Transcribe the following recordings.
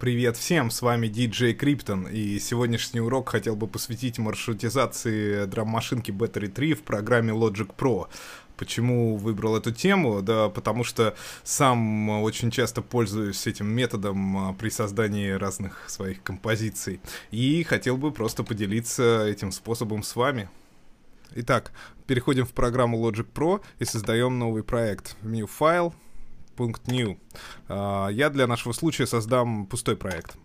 Привет всем, с вами диджей Криптон, и сегодняшний урок хотел бы посвятить маршрутизации драм-машинки Battery 3 в программе Logic Pro. Почему выбрал эту тему? Да, потому что сам э, очень часто пользуюсь этим методом э, при создании разных своих композиций. И хотел бы просто поделиться этим способом с вами. Итак, переходим в программу Logic Pro и создаем новый проект. New File пункт new. А, я для нашего случая создам пустой проект.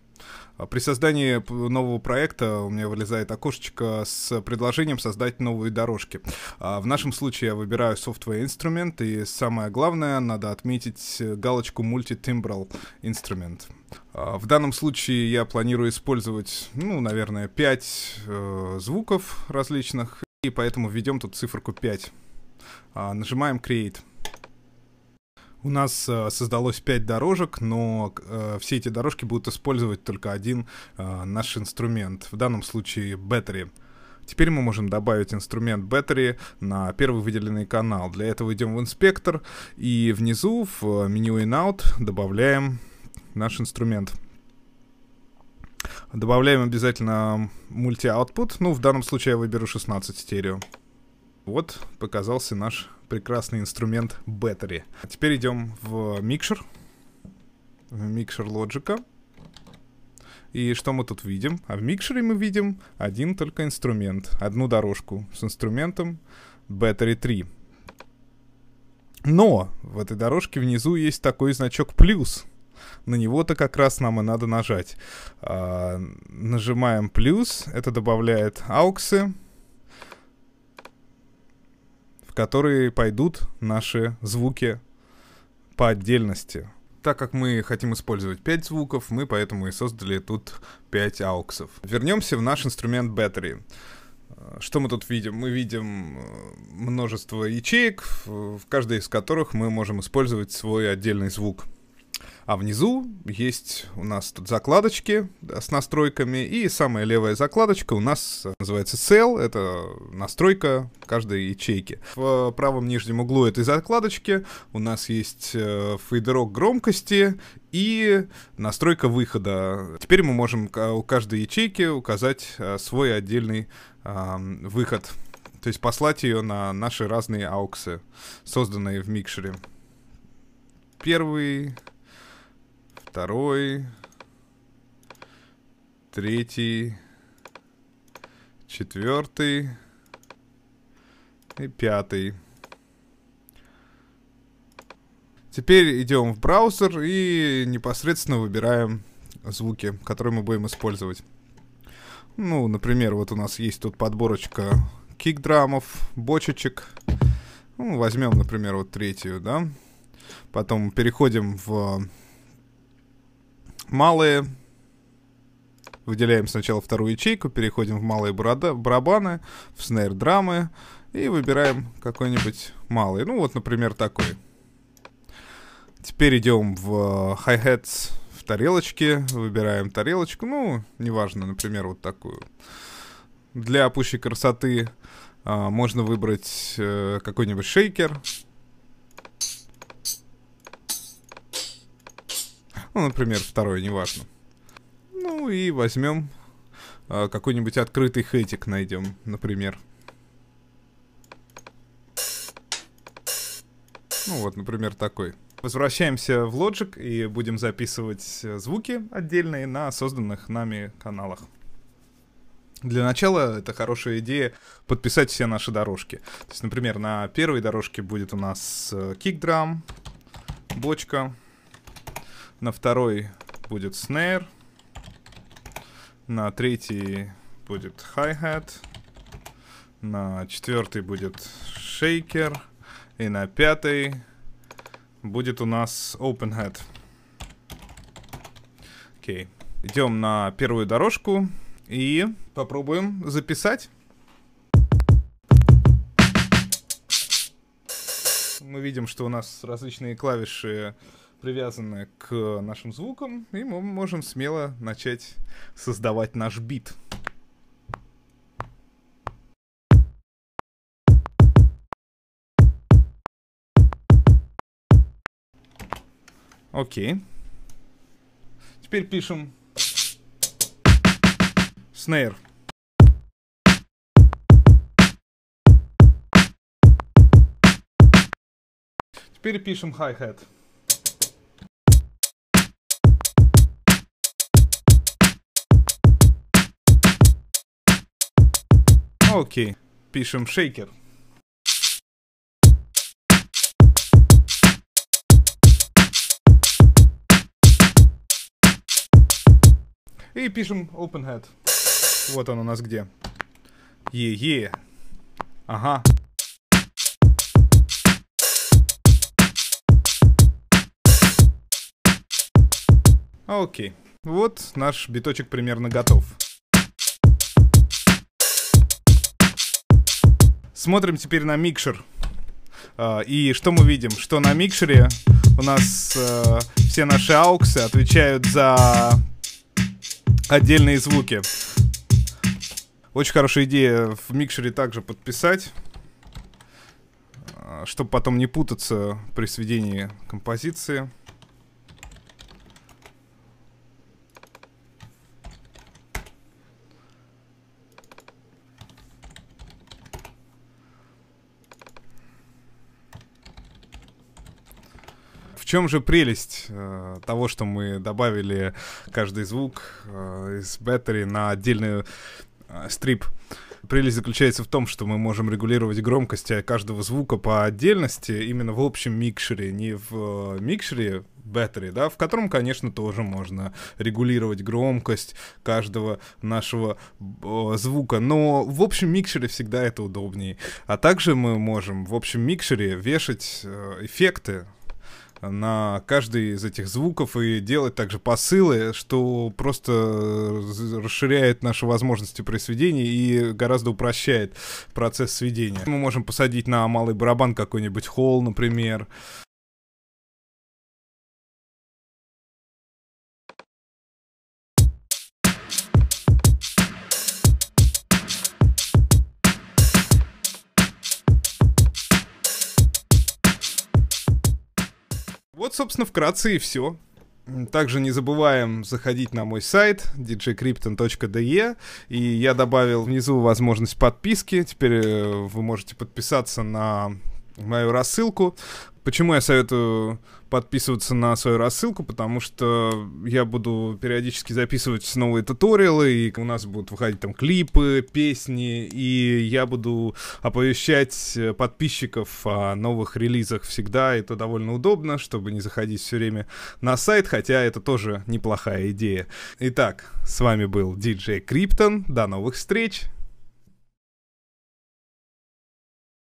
А, при создании нового проекта у меня вылезает окошечко с предложением создать новые дорожки. А, в нашем случае я выбираю Software Инструмент и самое главное, надо отметить э, галочку Multitimbral Instrument. В данном случае я планирую использовать, ну, наверное, 5 э, звуков различных, и поэтому введем тут циферку 5. Нажимаем Create. У нас э, создалось 5 дорожек, но э, все эти дорожки будут использовать только один э, наш инструмент, в данном случае battery. Теперь мы можем добавить инструмент Battery на первый выделенный канал. Для этого идем в инспектор и внизу в меню In Out добавляем наш инструмент. Добавляем обязательно мульти-аутпут. Ну, в данном случае я выберу 16 стерео. Вот показался наш прекрасный инструмент Battery. А теперь идем в микшер, в Mixer Logic. И что мы тут видим? А в микшере мы видим один только инструмент, одну дорожку с инструментом Battery 3. Но в этой дорожке внизу есть такой значок плюс. На него-то как раз нам и надо нажать. А, нажимаем плюс, это добавляет ауксы, которые пойдут наши звуки по отдельности. Так как мы хотим использовать 5 звуков, мы поэтому и создали тут 5 ауксов. Вернемся в наш инструмент Battery. Что мы тут видим? Мы видим э, множество ячеек, в каждой из которых мы можем использовать свой отдельный звук. А внизу есть у нас тут закладочки с настройками. И самая левая закладочка у нас э, называется Cell. Это настройка каждой ячейки. В правом нижнем углу этой закладочки у нас есть э, фейдерок громкости и настройка выхода. Теперь мы можем у каждой ячейки указать э, свой отдельный выход. То есть послать ее на наши разные ауксы, созданные в микшере. Первый второй, третий, четвертый и пятый. Теперь идем в браузер и непосредственно выбираем звуки, которые мы будем использовать. Ну, например, вот у нас есть тут подборочка кик-драмов, бочечек. Ну, возьмем, например, вот третью, да. Потом переходим в малые. Выделяем сначала вторую ячейку, переходим в малые барабаны, в снейр-драмы и выбираем какой-нибудь малый. Ну вот, например, такой. Теперь идем в э, хай-хэтс, в тарелочки, выбираем тарелочку, ну, неважно, например, вот такую. Для пущей красоты а, можно выбрать э, какой-нибудь шейкер, Ну, например, второй, неважно. Ну и возьмем э, какой-нибудь открытый хэтик найдем, например. Ну вот, например, такой. Возвращаемся в Logic и будем записывать э, звуки отдельные на созданных нами каналах. Для начала это хорошая идея подписать все наши дорожки. То есть, например, на первой дорожке будет у нас э, кикдрам, бочка, на второй будет снейр. На третий будет хай-хэт. На четвертый будет шейкер. И на пятый будет у нас open head. Окей. Okay. Идем на первую дорожку и попробуем записать. Мы видим, что у нас различные клавиши привязаны к нашим звукам, и мы можем смело начать создавать наш бит. Окей. Теперь пишем снейр. Теперь пишем хай-хэт. Окей, пишем шейкер. И пишем open head. Вот он у нас где. Е-е. Ага. Окей. Вот наш биточек примерно готов. Смотрим теперь на микшер. А, и что мы видим? Что на микшере у нас э, все наши ауксы отвечают за отдельные звуки. Очень хорошая идея в микшере также подписать, а, чтобы потом не путаться при сведении композиции. в чем же прелесть э, того, что мы добавили каждый звук э, из Battery на отдельный э, стрип? Прелесть заключается в том, что мы можем регулировать громкость э, каждого звука по отдельности, именно в общем микшере, не в э, микшере Battery, да, в котором, конечно, тоже можно регулировать громкость каждого нашего э, звука, но в общем микшере всегда это удобнее. А также мы можем в общем микшере вешать э, эффекты, на каждый из этих звуков и делать также посылы, что просто э, расширяет наши возможности при сведении и гораздо упрощает процесс сведения. Мы можем посадить на малый барабан какой-нибудь холл, например, собственно, вкратце и все. Также не забываем заходить на мой сайт djcrypton.de и я добавил внизу возможность подписки. Теперь э, вы можете подписаться на мою рассылку. Почему я советую подписываться на свою рассылку? Потому что я буду периодически записывать новые туториалы, и у нас будут выходить там клипы, песни, и я буду оповещать э, подписчиков о новых релизах всегда. Это довольно удобно, чтобы не заходить все время на сайт, хотя это тоже неплохая идея. Итак, с вами был диджей Криптон. До новых встреч!